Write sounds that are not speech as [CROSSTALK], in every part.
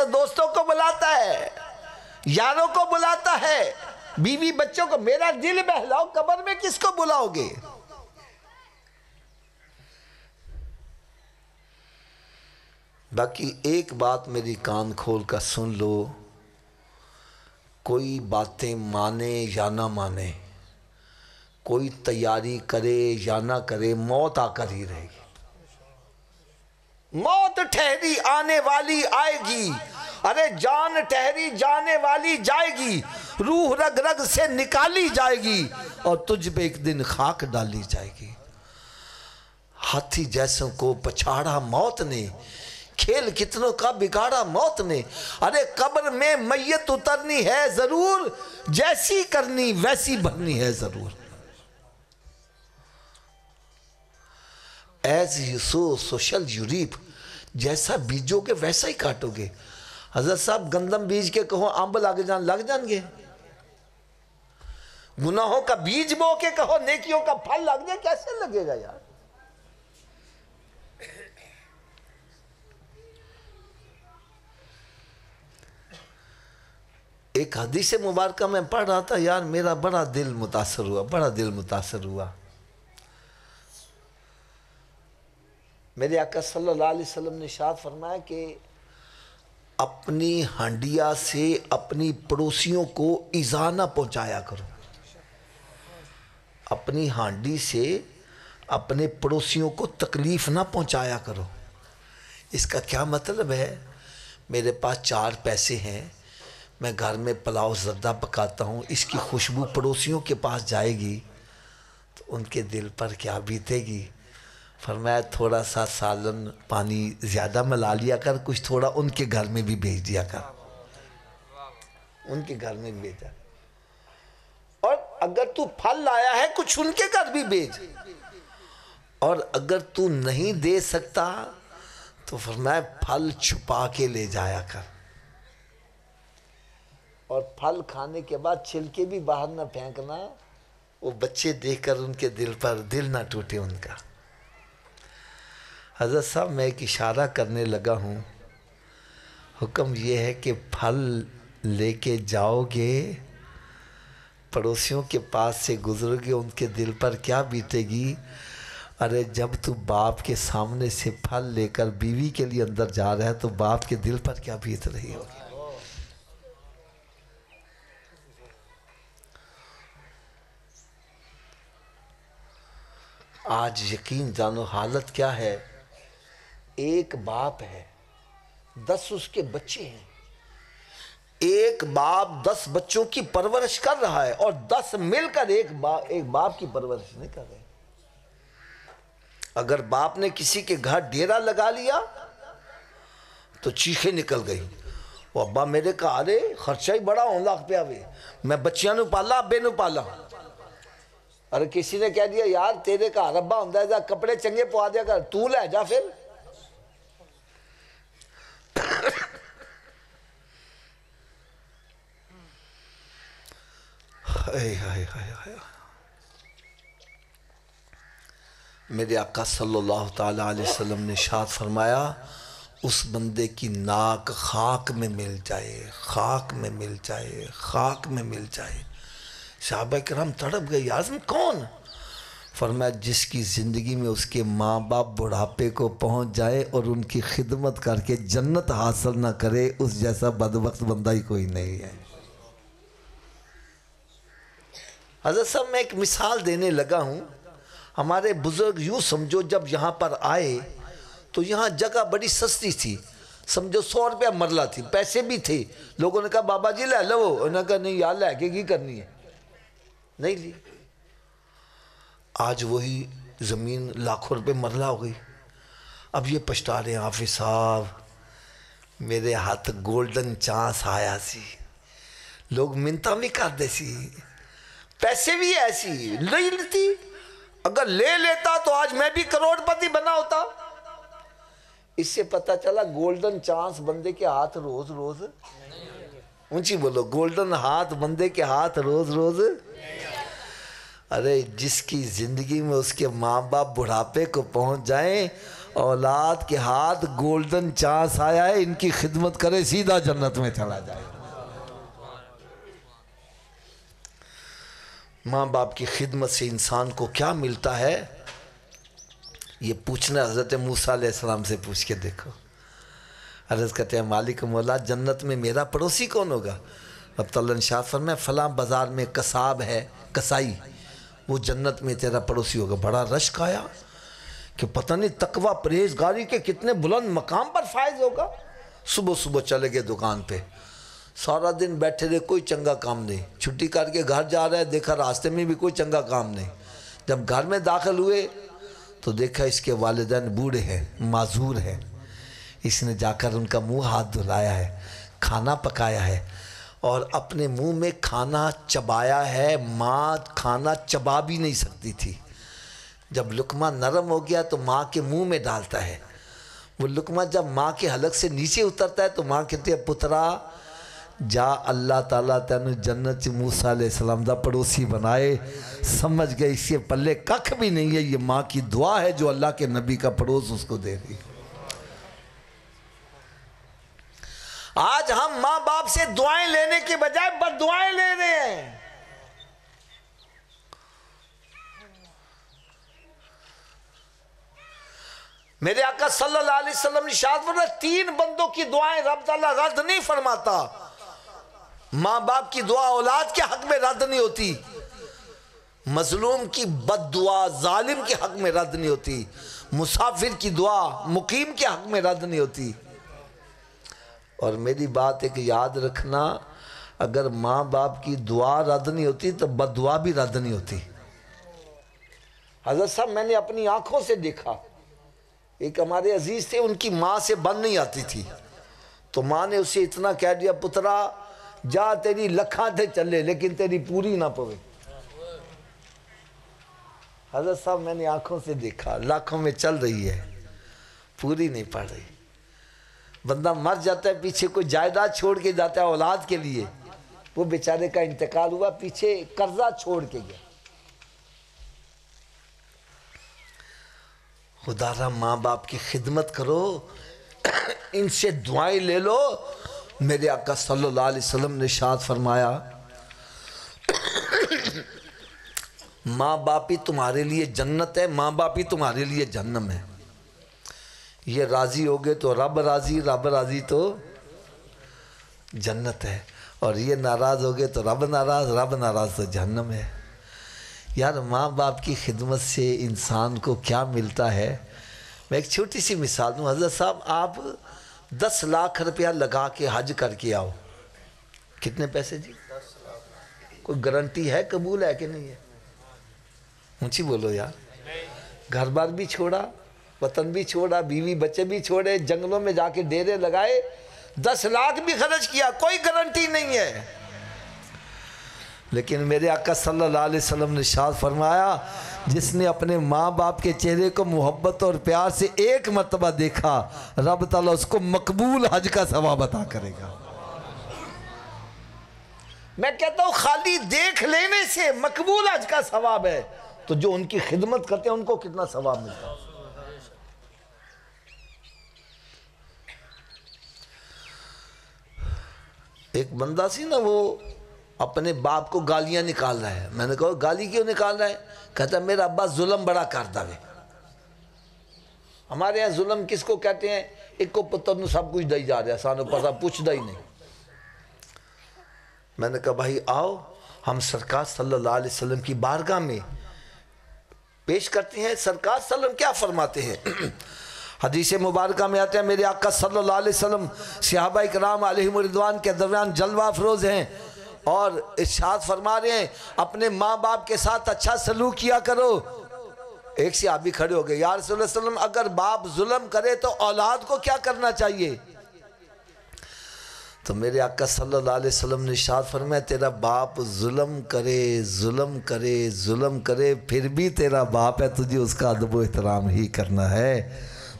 तो दोस्तों को बुलाता है यारों को बुलाता है बीवी बच्चों को मेरा दिल बहलाओ कबर में किसको बुलाओगे बाकी एक बात मेरी कान खोल कर सुन लो कोई बातें माने या ना माने कोई तैयारी करे या ना करे मौत आकर ही रहेगी मौत ठहरी आने वाली आएगी अरे जान ठहरी जाने वाली जाएगी रूह रग रग से निकाली जाएगी और तुझ पे एक दिन खाक डाली जाएगी हाथी जैसों को पछाड़ा मौत ने खेल कितनों का बिगाड़ा मौत ने अरे कब्र में मैयत उतरनी है जरूर जैसी करनी वैसी भरनी है जरूर as you sow so shall you reap जैसा बीजोगे वैसा ही काटोगे हजरत साहब गंदम बीज के कहो अंब लग जान लग जाएंगे गुनाहों का बीज बो के कहो नेकियों का फल लग जाए कैसे लगेगा यार एक हदीस मुबारक में पढ़ रहा था यार मेरा बड़ा दिल मुतासर हुआ बड़ा दिल मुतासर हुआ मेरे आका सल्लल्लाहु अलैहि वसल्लम ने शाद फरमाया कि अपनी हंडिया से अपनी पड़ोसियों को ईजा ना पहुँचाया करो अपनी हांडी से अपने पड़ोसियों को तकलीफ़ ना पहुँचाया करो इसका क्या मतलब है मेरे पास चार पैसे हैं मैं घर में पुलाव जर्दा पकाता हूँ इसकी खुशबू पड़ोसियों के पास जाएगी तो उनके दिल पर क्या बीतेगी फरमाया थोड़ा सा सालन पानी ज़्यादा मिला लिया कर कुछ थोड़ा उनके घर में भी भेज दिया कर उनके घर में भेजा और अगर तू फल लाया है कुछ उनके घर भी भेज और अगर तू नहीं दे सकता तो फरमाया फल छुपा के ले जाया कर और फल खाने के बाद छिलके भी बाहर ना फेंकना वो बच्चे देखकर उनके दिल पर दिल ना टूटे उनका हज़रत साहब मैं एक इशारा करने लगा हूँ हुक्म ये है कि फल लेके जाओगे पड़ोसियों के पास से गुजरोगे उनके दिल पर क्या बीतेगी अरे जब तू बाप के सामने से फल लेकर बीवी के लिए अंदर जा रहा है तो बाप के दिल पर क्या बीत रही होगी आज यकीन जानो हालत क्या है एक बाप है दस उसके बच्चे हैं एक बाप दस बच्चों की परवरिश कर रहा है और दस मिलकर एक बाप एक बाप की परवरिश नहीं कर रहे अगर बाप ने किसी के घर डेरा लगा लिया तो चीखें निकल गई वो अब्बा मेरे कहा अरे खर्चा ही बड़ा हो लाख रुपया मैं बच्चिया पाला अबे न पाला अरे किसी ने कह दिया यार तेरे घर अब्बा होंगे कपड़े चंगे पवा दिया कर तू ले जा फिर मेरे आका सल्लल्लाहु अलैहि वसल्लम ने शाद फरमाया उस बंदे की नाक खाक में मिल जाए खाक में मिल जाए खाक में मिल जाए शाब करम तड़प गए आजम कौन फरमाया जिसकी ज़िंदगी में उसके माँ बाप बुढ़ापे को पहुँच जाए और उनकी खिदमत करके जन्नत हासिल ना करे उस जैसा बदबक बंदा ही कोई नहीं है हजरत साहब मैं एक मिसाल देने लगा हूँ हमारे बुज़ुर्ग यूँ समझो जब यहाँ पर आए तो यहाँ जगह बड़ी सस्ती थी समझो सौ रुपया मरला थी पैसे भी थे लोगों ने कहा बाबा जी ला लो उन्होंने कहा नहीं यार लैके की करनी है नहीं ली आज वही ज़मीन लाखों रुपये मरला हो गई अब ये पछता रहे हाफि हाफिज साहब मेरे हाथ गोल्डन चांस आया सी लोग मिनता भी करते सी पैसे भी ऐसी नहीं लेती अगर ले लेता तो आज मैं भी करोड़पति बना होता इससे पता चला गोल्डन चांस बंदे के हाथ रोज रोज ऊंची बोलो गोल्डन हाथ बंदे के हाथ रोज रोज अरे जिसकी जिंदगी में उसके माँ बाप बुढ़ापे को पहुंच जाएं औलाद के हाथ गोल्डन चांस आया है इनकी खिदमत करे सीधा जन्नत में चला जाएगा माँ बाप की खिदमत से इंसान को क्या मिलता है ये पूछना हज़रत मूसम से पूछ के देखो अर्ज़ कहते हैं मालिक मौला जन्नत में मेरा पड़ोसी कौन होगा अब तलन तो शाह में फ़लाँ बाज़ार में कसाब है कसाई वो जन्नत में तेरा पड़ोसी होगा बड़ा रश्क आया कि पता नहीं तकवा परहेजगारी के कितने बुलंद मकाम पर फायज होगा सुबह सुबह चले गए दुकान पे सारा दिन बैठे रहे कोई चंगा काम नहीं छुट्टी करके घर जा रहा है देखा रास्ते में भी कोई चंगा काम नहीं जब घर में दाखिल हुए तो देखा इसके वालदेन बूढ़े हैं माजूर हैं इसने जाकर उनका मुंह हाथ धुलाया है खाना पकाया है और अपने मुंह में खाना चबाया है माँ खाना चबा भी नहीं सकती थी जब लुकमा नरम हो गया तो माँ के मुंह में डालता है वो लुकमा जब माँ के हलक से नीचे उतरता है तो माँ कहती है पुतरा जा अल्लाह तला तेन जन्नत ਚ موسی ਅਲੈਹ पड़ोसी बनाए समझ गए इसके पल्ले कख भी नहीं है ये माँ की दुआ है जो अल्लाह के नबी का पड़ोस उसको दे रही आज हम माँ बाप से दुआएं लेने के बजाय दुआएं ले रहे हैं मेरे आका सल्लल्लाहु अलैहि वसल्लम ने शाद तीन बंदों की दुआएं रब रद्द नहीं फरमाता माँ बाप की दुआ औलाद के हक में रद्द नहीं होती मजलूम की बद दुआ जालिम के हक में रद्द नहीं होती मुसाफिर की दुआ मुकीम के हक में रद्द नहीं होती और मेरी बात एक याद रखना अगर माँ बाप की दुआ रद्द नहीं होती तो बद दुआ भी रद्द नहीं होती हजरत साहब मैंने अपनी आंखों से देखा एक हमारे अजीज थे उनकी माँ से बन नहीं आती थी तो माँ ने उसे इतना कह दिया पुत्रा जा तेरी लखा थे चले लेकिन तेरी पूरी ना पवे हजरत साहब मैंने आंखों से देखा लाखों में चल रही है पूरी नहीं पड़ रही बंदा मर जाता है पीछे कोई जायदाद छोड़ के जाता है औलाद के लिए वो बेचारे का इंतकाल हुआ पीछे कर्जा छोड़ के गया खुदारा माँ बाप की खिदमत करो इनसे दुआएं ले लो मेरे आका सल्लल्लाहु अलैहि वसल्लम ने शाद फरमाया माँ बाप ही तुम्हारे लिए जन्नत है माँ बाप ही तुम्हारे लिए जन्नम है ये राज़ी हो गए तो रब राज़ी रब राज़ी तो जन्नत है और ये नाराज़ हो गए तो रब नाराज़ रब नाराज़ तो जहन्नम है यार माँ बाप की खिदमत से इंसान को क्या मिलता है मैं एक छोटी सी मिसाल दूँ हजरत साहब आप दस लाख रुपया लगा के हज करके आओ कितने पैसे जी कोई गारंटी है कबूल है कि नहीं है ऊंची बोलो यार घर बार भी छोड़ा वतन भी छोड़ा बीवी बच्चे भी छोड़े जंगलों में जाके डेरे लगाए दस लाख भी खर्च किया कोई गारंटी नहीं है लेकिन मेरे आका सल्लल्लाहु अलैहि वसल्लम ने शाद फरमाया जिसने अपने माँ बाप के चेहरे को मोहब्बत और प्यार से एक मरतबा देखा रब ताला उसको मकबूल हज का सवा बता करेगा मैं कहता हूँ खाली देख लेने से मकबूल हज का सवाब है तो जो उनकी खिदमत करते हैं उनको कितना सवाब मिलता है एक बंदा सी ना वो अपने बाप को गालियाँ निकाल रहा है मैंने कहा गाली क्यों निकाल रहा है कहता मेरा अब्बा जुल्म बड़ा करता वे हमारे यहाँ जुल्म किसको कहते हैं एक को पुत्र तो सब कुछ दई जा रहा है सानू पता पूछता ही नहीं मैंने कहा भाई आओ हम सरकार सल्लल्लाहु अलैहि वसल्लम की बारगाह में पेश करते हैं सरकार सल्लम क्या फरमाते हैं [CLEARS THROAT] हदीसे मुबारक में आते हैं मेरे आका सल्लल्लाहु अलैहि वसल्लम सहाबा कराम के दरमियान जलवा अफरोज हैं और इर्शाद फरमा रहे हैं अपने माँ बाप के साथ अच्छा सलूक किया करो एक से आप भी खड़े हो गए यार सल्लम अगर बाप जुल्म करे तो औलाद को क्या करना चाहिए तो मेरे आका सल्लल्लाहु अलैहि वसल्लम ने इशाद फरमाया तेरा बाप जुल्म करे जुल्म करे जुल्म करे फिर भी तेरा बाप है तुझे उसका अदब एहतराम ही करना है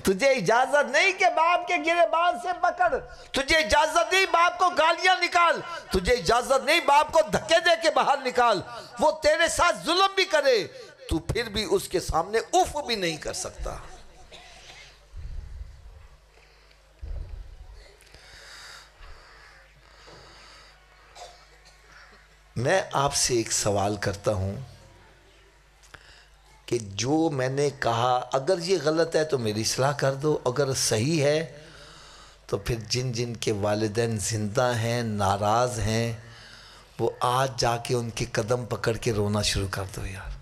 तुझे इजाजत नहीं कि बाप के गिरे बाल से पकड़ तुझे इजाजत नहीं बाप को गालियां निकाल तुझे इजाजत नहीं बाप को धक्के दे के बाहर निकाल वो तेरे साथ जुल्म भी करे तू फिर भी उसके सामने उफ भी नहीं कर सकता मैं आपसे एक सवाल करता हूं कि जो मैंने कहा अगर ये गलत है तो मेरी सलाह कर दो अगर सही है तो फिर जिन जिन के वालदे ज़िंदा हैं नाराज़ हैं वो आज जाके उनके कदम पकड़ के रोना शुरू कर दो यार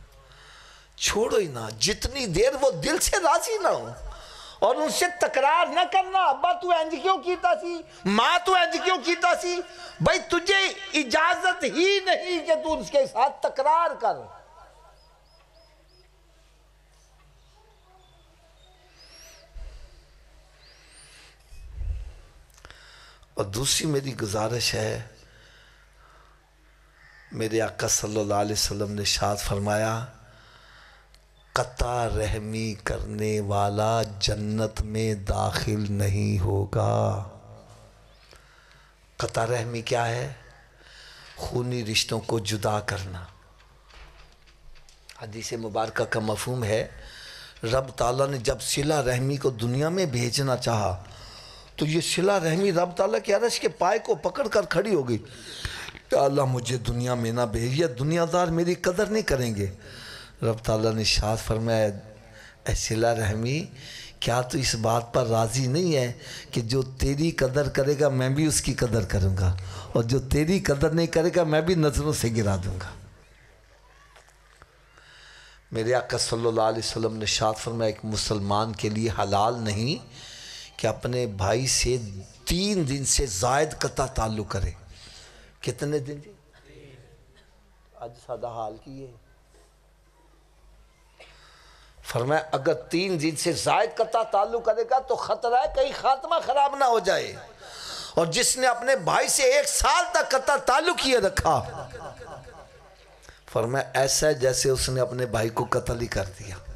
छोड़ो ही ना जितनी देर वो दिल से राजी ना हो और उनसे तकरार ना करना अब्बा तू एंज क्यों कीता सी माँ तू एंज क्यों कीता सी भाई तुझे इजाज़त ही नहीं कि तू उसके साथ तकरार कर और दूसरी मेरी गुजारिश है मेरे आका सल्लल्लाहु अलैहि वसल्लम ने शाद फरमाया कता रहमी करने वाला जन्नत में दाखिल नहीं होगा कता रहमी क्या है खूनी रिश्तों को जुदा करना हदीस मुबारक का मफहम है रब ताला ने जब सिला रहमी को दुनिया में भेजना चाहा तो ये सिला रहमी रब ताला के अरश के पाए को पकड़ कर खड़ी हो गई अल्लाह मुझे दुनिया में ना या दुनियादार मेरी कदर नहीं करेंगे रब ताला ने शाद फरमाया ए सिला रहमी क्या तू तो इस बात पर राज़ी नहीं है कि जो तेरी कदर करेगा मैं भी उसकी कदर करूँगा और जो तेरी कदर नहीं करेगा मैं भी नज़रों से गिरा दूँगा मेरे आका सल्लल्लाहु अलैहि वसल्लम ने शाद फरमाया एक मुसलमान के लिए हलाल नहीं कि अपने भाई से तीन दिन से जायद कता ताल्लुक़ करे कितने दिन जी आज सादा हाल की है फरमाए अगर तीन दिन से जायद कता ताल्लुक़ करेगा तो ख़तरा है कहीं खात्मा ख़राब ना हो जाए और जिसने अपने भाई से एक साल तक कता ताल्लुक़ किए रखा फरमाए ऐसा है जैसे उसने अपने भाई को कतल ही कर दिया